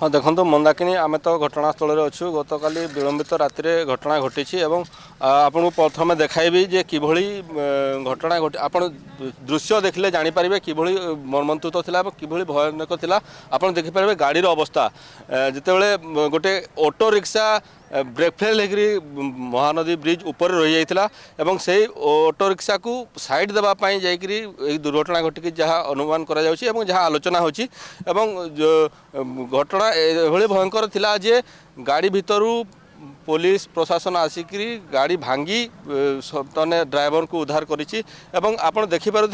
ହଁ ଦେଖନ୍ତୁ ମନ୍ଦାକିନୀ ଆମେ ତ ଘଟଣାସ୍ଥଳରେ ଅଛୁ ଗତକାଲି ବିଳମ୍ବିତ ରାତିରେ ଘଟଣା ଘଟିଛି ଏବଂ ଆପଣଙ୍କୁ ପ୍ରଥମେ ଦେଖାଇବି ଯେ କିଭଳି ଘଟଣା ଘଟି ଆପଣ ଦୃଶ୍ୟ ଦେଖିଲେ ଜାଣିପାରିବେ କିଭଳି ମର୍ମନ୍ତୁତ ଥିଲା ଏବଂ କିଭଳି ଭୟାନକ ଥିଲା ଆପଣ ଦେଖିପାରିବେ ଗାଡ଼ିର ଅବସ୍ଥା ଯେତେବେଳେ ଗୋଟେ ଅଟୋ ରିକ୍ସା ବ୍ରେକ୍ଫେଲ୍ ହେଇକରି ମହାନଦୀ ବ୍ରିଜ୍ ଉପରେ ରହିଯାଇଥିଲା ଏବଂ ସେହି ଅଟୋରିକ୍ସାକୁ ସାଇଡ଼୍ ଦେବା ପାଇଁ ଯାଇକରି ଏହି ଦୁର୍ଘଟଣା ଘଟିକି ଯାହା ଅନୁମାନ କରାଯାଉଛି ଏବଂ ଯାହା ଆଲୋଚନା ହେଉଛି ଏବଂ ଘଟଣା ଏଭଳି ଭୟଙ୍କର ଥିଲା ଯେ ଗାଡ଼ି ଭିତରୁ পুলিশ প্রশাসন আসিকি গাড়ি ভাঙ্গি মানে ড্রাইভরকে উদ্ধার করেছি এবং আপনার দেখিপারে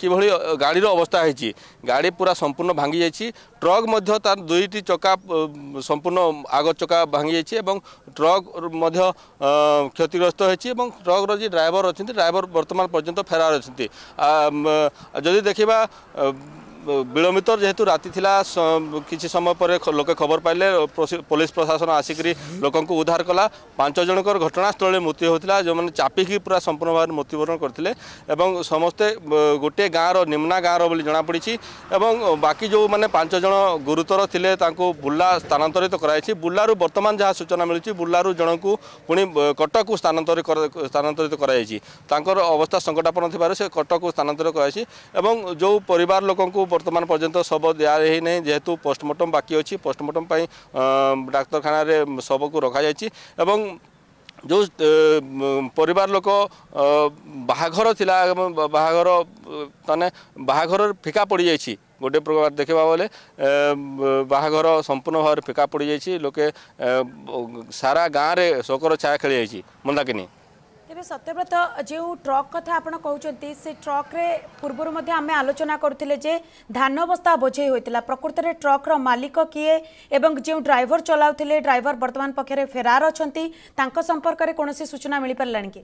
কিভাবে গাড়ির অবস্থা হয়েছি গাড়ি পুরা সম্পূর্ণ ভাঙ্গি যাই ট্রক মধ্য তার দুইটি চকা সম্পূর্ণ আগ চকা ভাঙ্গি যাই এবং ট্রক মধ্য ক্ষতিগ্রস্ত হয়েছি এবং ট্রকর যে ড্রাইভর অনেক বর্তমান পর্যন্ত ফেরার অনেক যদি দেখা ବିଳମ୍ବିତ ଯେହେତୁ ରାତି ଥିଲା କିଛି ସମୟ ପରେ ଲୋକେ ଖବର ପାଇଲେ ପୋଲିସ ପ୍ରଶାସନ ଆସିକରି ଲୋକଙ୍କୁ ଉଦ୍ଧାର କଲା ପାଞ୍ଚ ଜଣଙ୍କର ଘଟଣାସ୍ଥଳରେ ମୃତ୍ୟୁ ହୋଇଥିଲା ଯେଉଁମାନେ ଚାପିକି ପୁରା ସମ୍ପୂର୍ଣ୍ଣ ଭାବରେ ମୃତ୍ୟୁବରଣ କରିଥିଲେ ଏବଂ ସମସ୍ତେ ଗୋଟିଏ ଗାଁର ନିମ୍ନା ଗାଁର ବୋଲି ଜଣାପଡ଼ିଛି ଏବଂ ବାକି ଯେଉଁମାନେ ପାଞ୍ଚ ଜଣ ଗୁରୁତର ଥିଲେ ତାଙ୍କୁ ବୁର୍ଲା ସ୍ଥାନାନ୍ତରିତ କରାଯାଇଛି ବୁର୍ଲାରୁ ବର୍ତ୍ତମାନ ଯାହା ସୂଚନା ମିଳୁଛି ବୁର୍ଲାରୁ ଜଣଙ୍କୁ ପୁଣି କଟକକୁ ସ୍ଥାନାନ୍ତରିତ ସ୍ଥାନାନ୍ତରିତ କରାଯାଇଛି ତାଙ୍କର ଅବସ୍ଥା ସଙ୍କଟାପନ୍ନ ଥିବାରୁ ସେ କଟକକୁ ସ୍ଥାନାନ୍ତରିତ କରାଯାଇଛି ଏବଂ ଯେଉଁ ପରିବାର ଲୋକଙ୍କୁ ବର୍ତ୍ତମାନ ପର୍ଯ୍ୟନ୍ତ ଶବ ଦିଆ ହେଇନାହିଁ ଯେହେତୁ ପୋଷ୍ଟମର୍ଟମ୍ ବାକି ଅଛି ପୋଷ୍ଟମର୍ଟମ୍ ପାଇଁ ଡାକ୍ତରଖାନାରେ ଶବକୁ ରଖାଯାଇଛି ଏବଂ ଯେଉଁ ପରିବାର ଲୋକ ବାହାଘର ଥିଲା ବାହାଘର ମାନେ ବାହାଘର ଫିକା ପଡ଼ିଯାଇଛି ଗୋଟେ ପ୍ରକାର ଦେଖିବା ବଲେ ବାହାଘର ସମ୍ପୂର୍ଣ୍ଣ ଭାବରେ ଫିକା ପଡ଼ିଯାଇଛି ଲୋକେ ସାରା ଗାଁରେ ଶୋକର ଛାୟା ଖେଳିଯାଇଛି ମନ୍ଦାକିନି ତେବେ ସତ୍ୟବ୍ରତ ଯେଉଁ ଟ୍ରକ୍ କଥା ଆପଣ କହୁଛନ୍ତି ସେ ଟ୍ରକ୍ରେ ପୂର୍ବରୁ ମଧ୍ୟ ଆମେ ଆଲୋଚନା କରୁଥିଲେ ଯେ ଧାନ ବସ୍ତା ବୋଝେଇ ହୋଇଥିଲା ପ୍ରକୃତରେ ଟ୍ରକ୍ର ମାଲିକ କିଏ ଏବଂ ଯେଉଁ ଡ୍ରାଇଭର ଚଲାଉଥିଲେ ଡ୍ରାଇଭର ବର୍ତ୍ତମାନ ପକ୍ଷରେ ଫେରାର ଅଛନ୍ତି ତାଙ୍କ ସମ୍ପର୍କରେ କୌଣସି ସୂଚନା ମିଳିପାରିଲାଣି କି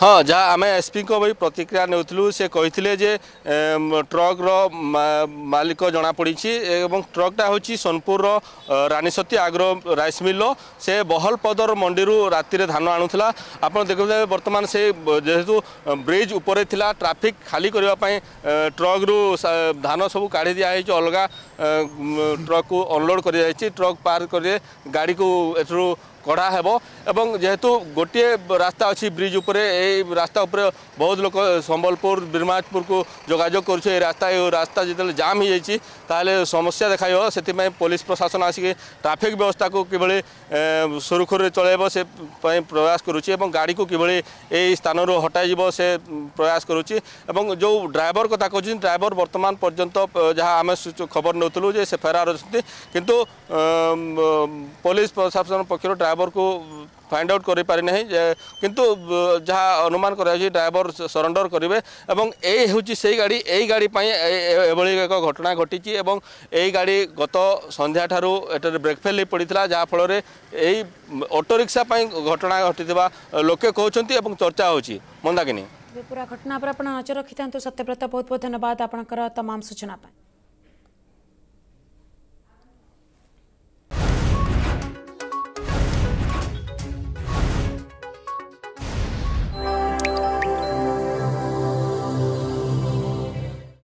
ହଁ ଯାହା ଆମେ ଏସ୍ପିଙ୍କ ଭାଇ ପ୍ରତିକ୍ରିୟା ନେଉଥିଲୁ ସେ କହିଥିଲେ ଯେ ଟ୍ରକ୍ର ମାଲିକ ଜଣାପଡ଼ିଛି ଏବଂ ଟ୍ରକ୍ଟା ହେଉଛି ସୋନପୁରର ରାନୀସତୀ ଆଗ୍ରୋ ରାଇସ୍ ମିଲ୍ର ସେ ବହଲପଦର ମଣ୍ଡିରୁ ରାତିରେ ଧାନ ଆଣୁଥିଲା ଆପଣ ଦେଖୁଥିଲେ ବର୍ତ୍ତମାନ ସେ ଯେହେତୁ ବ୍ରିଜ୍ ଉପରେ ଥିଲା ଟ୍ରାଫିକ୍ ଖାଲି କରିବା ପାଇଁ ଟ୍ରକ୍ରୁ ଧାନ ସବୁ କାଢ଼ି ଦିଆହେଇଛି ଅଲଗା ट्रक को अनलोड कर ट्रक पार कर गाड़ी को एथर कढ़ा हेब एवं जेहेतु गोटे रास्ता अच्छी ब्रिज उपर रास्ता उपर बहुत लोग संबलपुर बीरमाजपुर को जोाजोग कर रास्ता ये रास्ता जो जाम हो जाए समस्या देखा से पुलिस प्रशासन आसिक ट्राफिक व्यवस्था को किभ सुरखुरी चल से प्रयास करुच्चे गाड़ी को किभली यही स्थान हटाइब से प्रयास करुच्ची जो ड्राइवर कथा कह ड्राइवर बर्तमान पर्यटन जहाँ आम खबर नौ हो से फेरार अच्छा कितु पुलिस प्रशासन पक्षर ड्राइवर को फाइंड आउट कर पारिना किंतु अनुमान कर ड्राइवर सरेंडर करें यही से गाड़ी यही गाड़ीपाई एक घटना घटी एवं यही गाड़ी गत सन्ध्याठार ब्रेकफेल ही पड़ता जहाँफल यही अटोरिक्सापी घटना घटी लोके कहते चर्चा होंदाकिनी पूरा घटना पर आप नजर रखि था सत्यव्रत बहुत बहुत धन्यवाद आपंकर तमाम सूचना